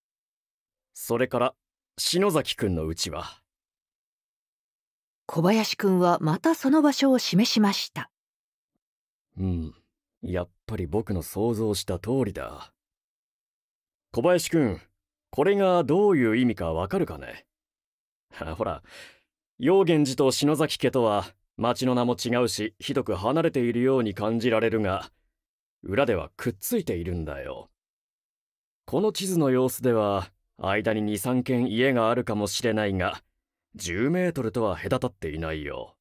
それから篠崎くんのうちは小林くんはまたその場所を示しましたうんやっぱり僕の想像した通りだ小林くんこれがどういう意味かわかるかね ほら陽源寺と篠崎家とは町の名も違うしひどく離れているように感じられるが裏ではくっついているんだよこの地図の様子では間に23軒家があるかもしれないが10メートルとは隔たっていないよ。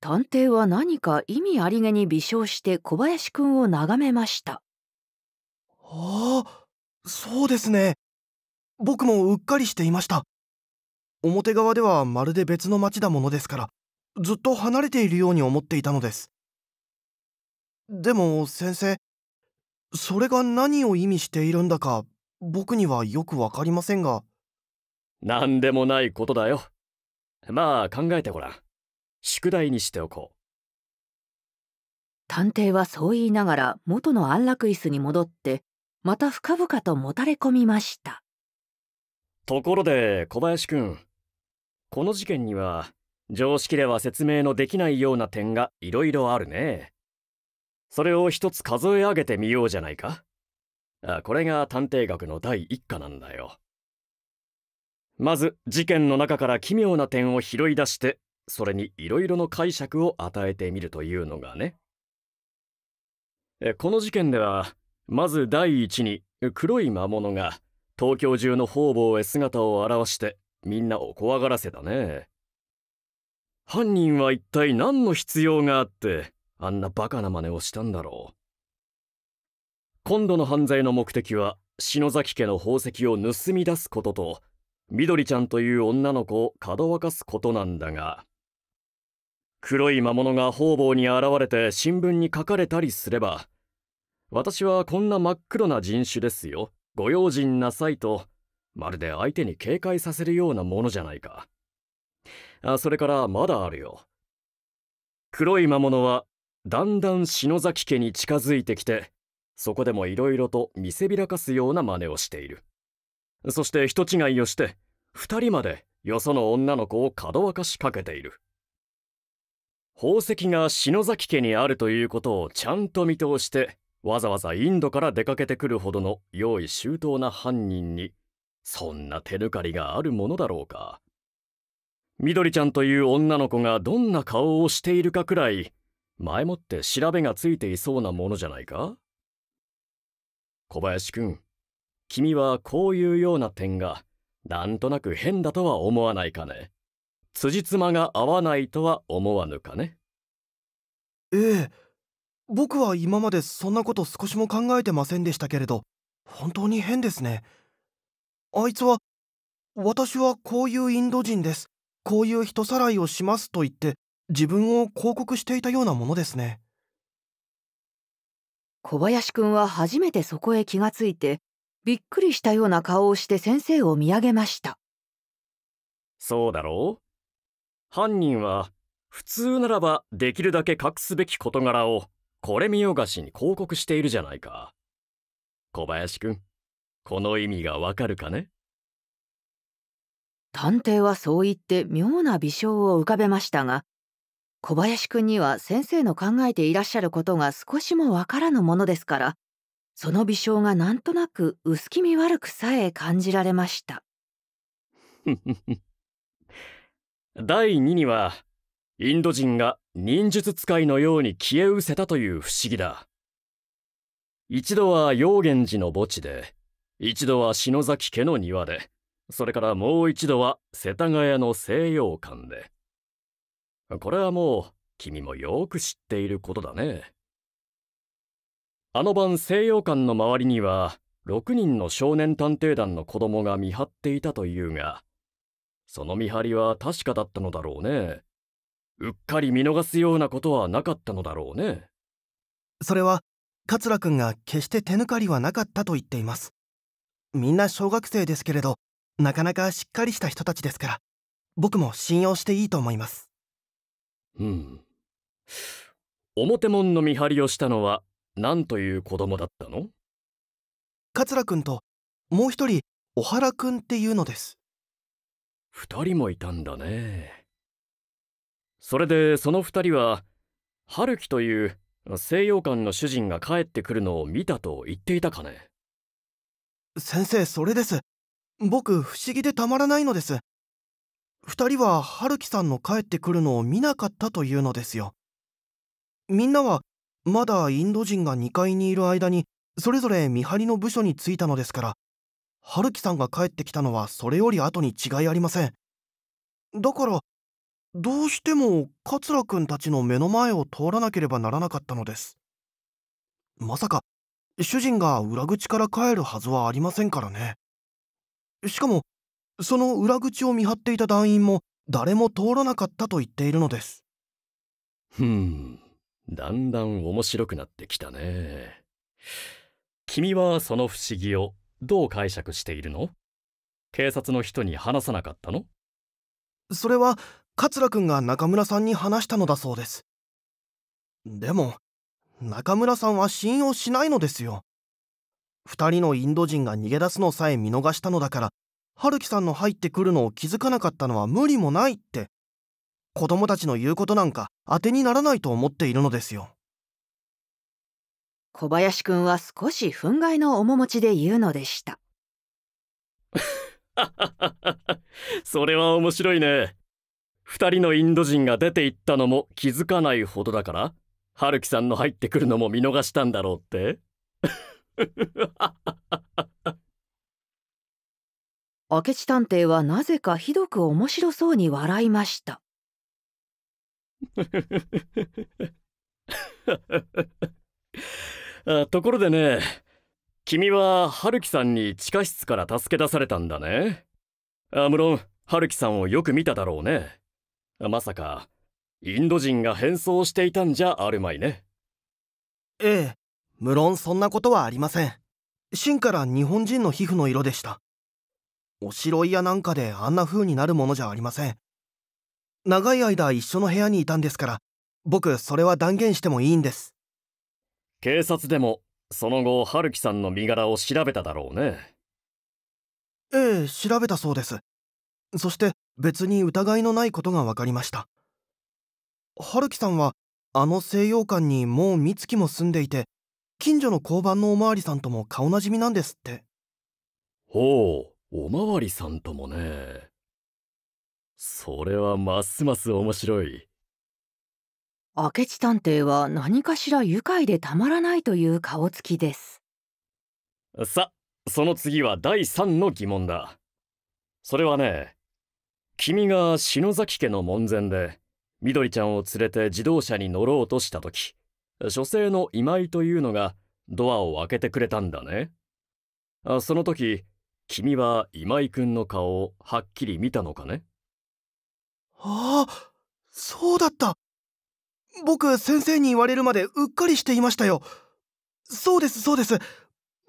探偵は何か意味ありげに微笑して小林くんを眺めました。ああ、そうですね。僕もうっかりしていました。表側ではまるで別の町だものですから、ずっと離れているように思っていたのです。でも先生、それが何を意味しているんだか僕にはよくわかりませんが。何でもないことだよ。まあ考えてごらん。宿題にしておこう。探偵はそう言いながら元の安楽椅子に戻ってまた深々ともたれ込みましたところで小林くんこの事件には常識では説明のできないような点がいろいろあるねそれを一つ数え上げてみようじゃないかあこれが探偵学の第一課なんだよまず事件の中から奇妙な点を拾い出してそれにいろいろの解釈を与えてみるというのがねこの事件ではまず第一に黒い魔物が東京中の方々へ姿を現してみんなを怖がらせたね犯人は一体何の必要があってあんなバカな真似をしたんだろう今度の犯罪の目的は篠崎家の宝石を盗み出すことと緑ちゃんという女の子をかどわかすことなんだが、黒い魔物が方々に現れて新聞に書かれたりすれば、私はこんな真っ黒な人種ですよ、ご用心なさいと、まるで相手に警戒させるようなものじゃないか。あそれからまだあるよ。黒い魔物はだんだん篠崎家に近づいてきて、そこでも色々と見せびらかすような真似をしている。そして人違いをして、二人までよその女の子をかどわかしかけている。宝石が篠崎家にあるということをちゃんと見通して、わざわざインドから出かけてくるほどの用意周到な犯人に、そんな手抜かりがあるものだろうか。緑ちゃんという女の子がどんな顔をしているかくらい、前もって調べがついていそうなものじゃないか小林くん、君はこういうような点がなんとなく変だとは思わないかね辻褄が合わないとは思わぬかねええ僕は今までそんなこと少しも考えてませんでしたけれど本当に変ですねあいつは私はこういうインド人ですこういう人さらいをしますと言って自分を広告していたようなものですね小林君は初めてそこへ気がついてびっくりしたような顔をして先生を見上げましたそうだろう犯人は普通ならばできるだけ隠すべき事柄をこれ見よがしに広告しているじゃないか小林君この意味がわかるかね探偵はそう言って妙な微笑を浮かべましたが小林くんには先生の考えていらっしゃることが少しもわからぬものですからその微笑がなんとなく薄気味悪くさえ感じられました 第2にはインド人が忍術使いのように消え失せたという不思議だ一度は陽源寺の墓地で一度は篠崎家の庭でそれからもう一度は世田谷の西洋館でこれはもう君もよく知っていることだね。あの晩西洋館の周りには6人の少年探偵団の子供が見張っていたというが、その見張りは確かだったのだろうね。うっかり見逃すようなことはなかったのだろうね。それは、桂くんが決して手抜かりはなかったと言っています。みんな小学生ですけれど、なかなかしっかりした人たちですから、僕も信用していいと思います。うん。表門の見張りをしたのは何という子供だったの桂君ともう一人小原君っていうのです二人もいたんだねそれでその二人は春樹という西洋館の主人が帰ってくるのを見たと言っていたかね先生それです僕不思議でたまらないのです二人は春樹さんの帰ってくるのを見なかったというのですよみんなはまだインド人が2階にいる間にそれぞれ見張りの部署に着いたのですから春樹さんが帰ってきたのはそれより後に違いありませんだからどうしても桂くんたちの目の前を通らなければならなかったのですまさか主人が裏口から帰るはずはありませんからねしかもその裏口を見張っていた団員も誰も通らなかったと言っているのですふんだんだん面白くなってきたね。君はその不思議をどう解釈しているの警察の人に話さなかったのそれは桂くんが中村さんに話したのだそうですでも中村さんは信用しないのですよ2人のインド人が逃げ出すのさえ見逃したのだから春樹さんの入ってくるのを気づかなかったのは無理もないって子供たちの言うことなんか当てにならないと思っているのですよ小林君は少し憤慨の面持ちで言うのでした それは面白いね2人のインド人が出て行ったのも気づかないほどだから春樹さんの入ってくるのも見逃したんだろうって 明智探偵はなぜかひどく面白そうに笑いました ところでね君は春樹さんに地下室から助け出されたんだねあ無論春樹さんをよく見ただろうねまさかインド人が変装していたんじゃあるまいねええ無論そんなことはありません芯から日本人の皮膚の色でしたおしろいやなんかであんな風になるものじゃありません長い間一緒の部屋にいたんですから僕それは断言してもいいんです警察でもその後春樹さんの身柄を調べただろうねええ調べたそうですそして別に疑いのないことが分かりました春樹さんはあの西洋館にもう美月も住んでいて近所の交番のおまわりさんとも顔なじみなんですってほうおまわりさんともねそれはますます面白い明智探偵は何かしら愉快でたまらないという顔つきですさその次は第3の疑問だそれはね君が篠崎家の門前で緑ちゃんを連れて自動車に乗ろうとした時書生の今井というのがドアを開けてくれたんだねその時君は今井君の顔をはっきり見たのかねああそうだった僕先生に言われるまでうっかりしていましたよそうですそうです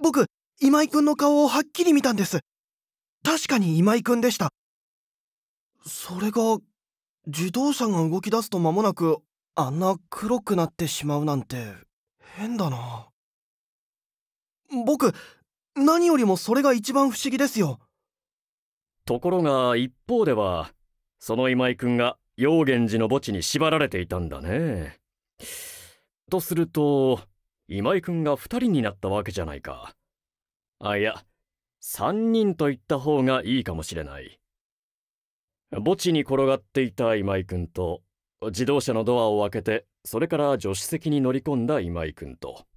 僕今井くんの顔をはっきり見たんです確かに今井くんでしたそれが自動車が動き出すと間もなくあんな黒くなってしまうなんて変だな僕何よりもそれが一番不思議ですよところが一方ではその今井君が陽源寺の墓地に縛られていたんだね。とすると、今井君が2人になったわけじゃないか。あ、いや、3人と言った方がいいかもしれない。墓地に転がっていた今井君と、自動車のドアを開けて、それから助手席に乗り込んだ今井君と、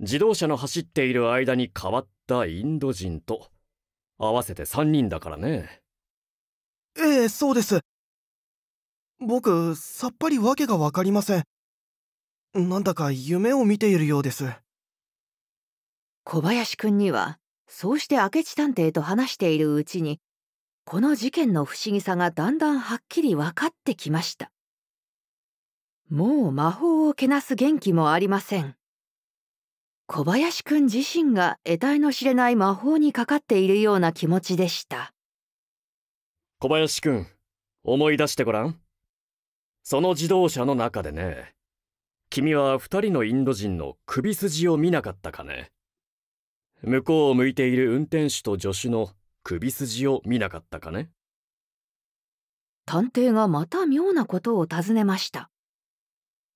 自動車の走っている間に変わったインド人と、合わせて3人だからね。ええそうです僕さっぱり訳が分かりませんなんだか夢を見ているようです小林くんにはそうして明智探偵と話しているうちにこの事件の不思議さがだんだんはっきり分かってきましたもう魔法をけなす元気もありません小林くん自身が得体の知れない魔法にかかっているような気持ちでした小林くん、思い出してごらん。その自動車の中でね、君は二人のインド人の首筋を見なかったかね。向こうを向いている運転手と助手の首筋を見なかったかね。探偵がまた妙なことを尋ねました。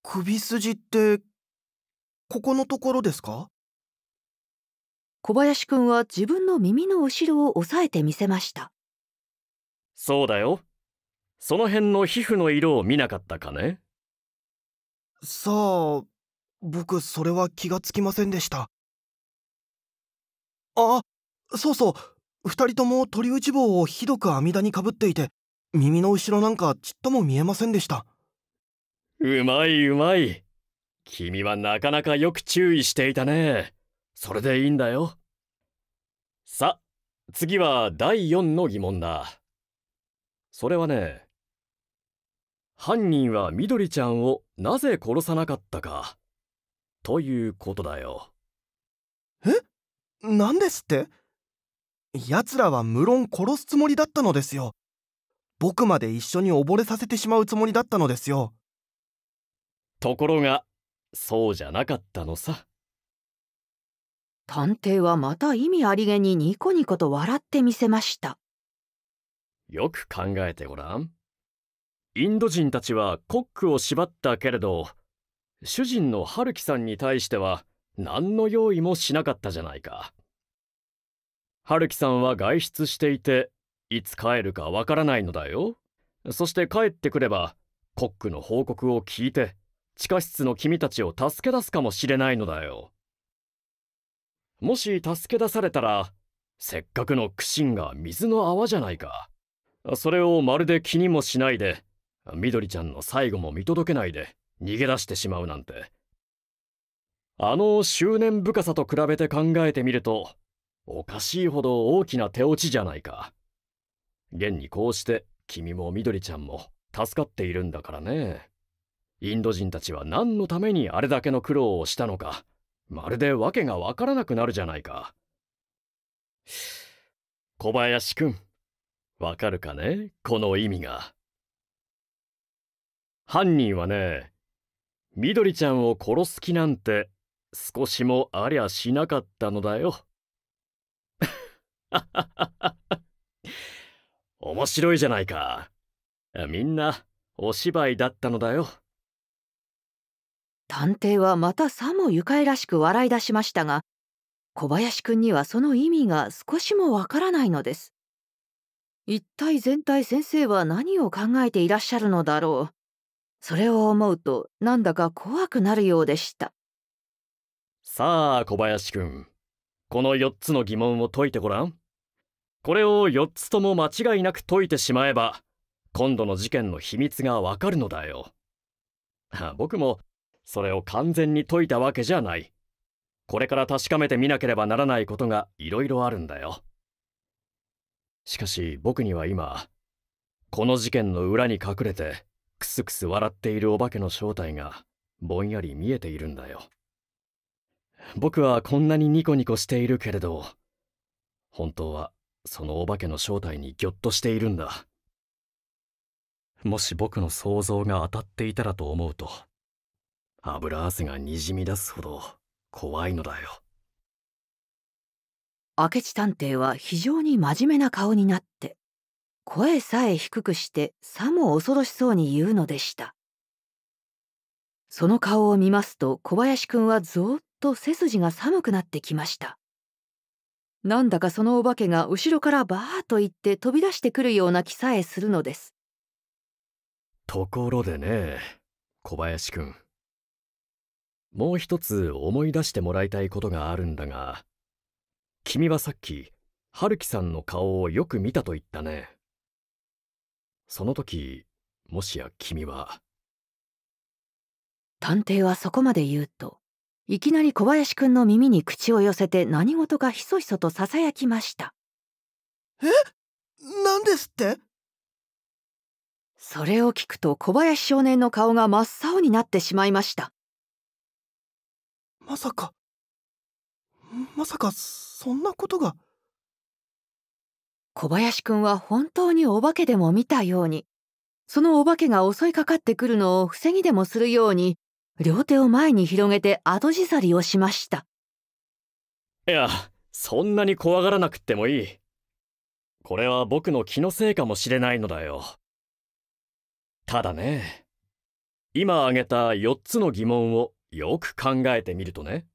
首筋って、ここのところですか小林くんは自分の耳の後ろを押さえてみせました。そうだよ。その辺の皮膚の色を見なかったかねさあ、僕それは気がつきませんでした。あ、そうそう。2人とも鳥打ち棒をひどく網だにかぶっていて、耳の後ろなんかちっとも見えませんでした。うまいうまい。君はなかなかよく注意していたね。それでいいんだよ。さ、次は第4の疑問だ。それはね、犯人はみどりちゃんをなぜ殺さなかったか、ということだよ。え何ですって奴らは無論殺すつもりだったのですよ。僕まで一緒に溺れさせてしまうつもりだったのですよ。ところが、そうじゃなかったのさ。探偵はまた意味ありげにニコニコと笑ってみせました。よく考えてごらん。インド人たちはコックを縛ったけれど、主人の春樹さんに対しては何の用意もしなかったじゃないか。春樹さんは外出していて、いつ帰るかわからないのだよ。そして帰ってくれば、コックの報告を聞いて、地下室の君たちを助け出すかもしれないのだよ。もし助け出されたら、せっかくの苦心が水の泡じゃないか。それをまるで気にもしないで、緑ちゃんの最後も見届けないで逃げ出してしまうなんて。あの執念深さと比べて考えてみると、おかしいほど大きな手落ちじゃないか。現にこうして君も緑ちゃんも助かっているんだからね。インド人たちは何のためにあれだけの苦労をしたのか、まるで訳がわからなくなるじゃないか。小林君。わかるかねこの意味が。犯人はね、みどりちゃんを殺す気なんて少しもありゃしなかったのだよ。面白いじゃないか。みんなお芝居だったのだよ。探偵はまたさも愉快らしく笑い出しましたが、小林君にはその意味が少しもわからないのです。一体全体先生は何を考えていらっしゃるのだろう。それを思うとなんだか怖くなるようでした。さあ小林くん、この4つの疑問を解いてごらん。これを4つとも間違いなく解いてしまえば、今度の事件の秘密がわかるのだよ。僕もそれを完全に解いたわけじゃない。これから確かめてみなければならないことがいろいろあるんだよ。しかし僕には今この事件の裏に隠れてクスクス笑っているお化けの正体がぼんやり見えているんだよ僕はこんなにニコニコしているけれど本当はそのお化けの正体にぎょっとしているんだもし僕の想像が当たっていたらと思うと油汗がにじみ出すほど怖いのだよ明智探偵は非常に真面目な顔になって声さえ低くしてさも恐ろしそうに言うのでしたその顔を見ますと小林くんはぞーっと背筋が寒くなってきましたなんだかそのお化けが後ろからバーッと行って飛び出してくるような気さえするのですところでね小林くんもう一つ思い出してもらいたいことがあるんだが君はさっき春樹さんの顔をよく見たと言ったねその時もしや君は探偵はそこまで言うといきなり小林くんの耳に口を寄せて何事かひそひそとささやきましたえ何ですってそれを聞くと小林少年の顔が真っ青になってしまいましたまさかまさかそんなことが小林くんは本当にお化けでも見たようにそのお化けが襲いかかってくるのを防ぎでもするように両手を前に広げて後じさりをしましたいやそんなに怖がらなくってもいいこれは僕の気のせいかもしれないのだよただね今挙げた4つの疑問をよく考えてみるとね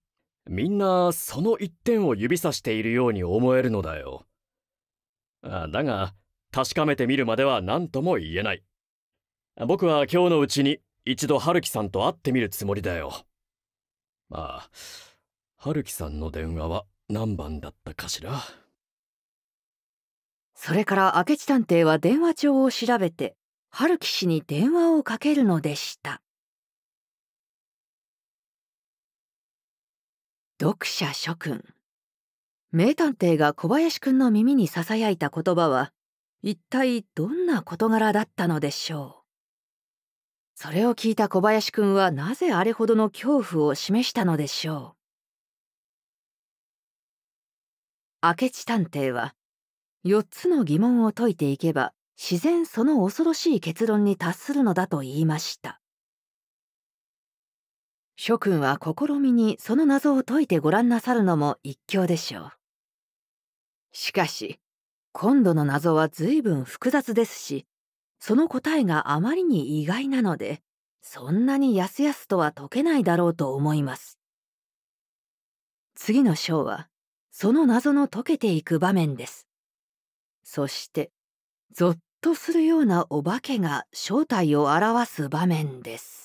みんなその一点を指さしているように思えるのだよ。あだが、確かめてみるまでは何とも言えない。僕は今日のうちに一度春樹さんと会ってみるつもりだよ。まあ、春樹さんの電話は何番だったかしら。それから明智探偵は電話帳を調べて春樹氏に電話をかけるのでした。読者諸君名探偵が小林くんの耳にささやいた言葉は一体どんな事柄だったのでしょうそれを聞いた小林くんはなぜあれほどの恐怖を示したのでしょう明智探偵は4つの疑問を解いていけば自然その恐ろしい結論に達するのだと言いました諸君は試みにその謎を解いてごらんなさるのも一興でしょう。しかし今度の謎は随分複雑ですしその答えがあまりに意外なのでそんなにやすやすとは解けないだろうと思います。次の章はその謎の解けていく場面です。そしてぞっとするようなお化けが正体を表す場面です。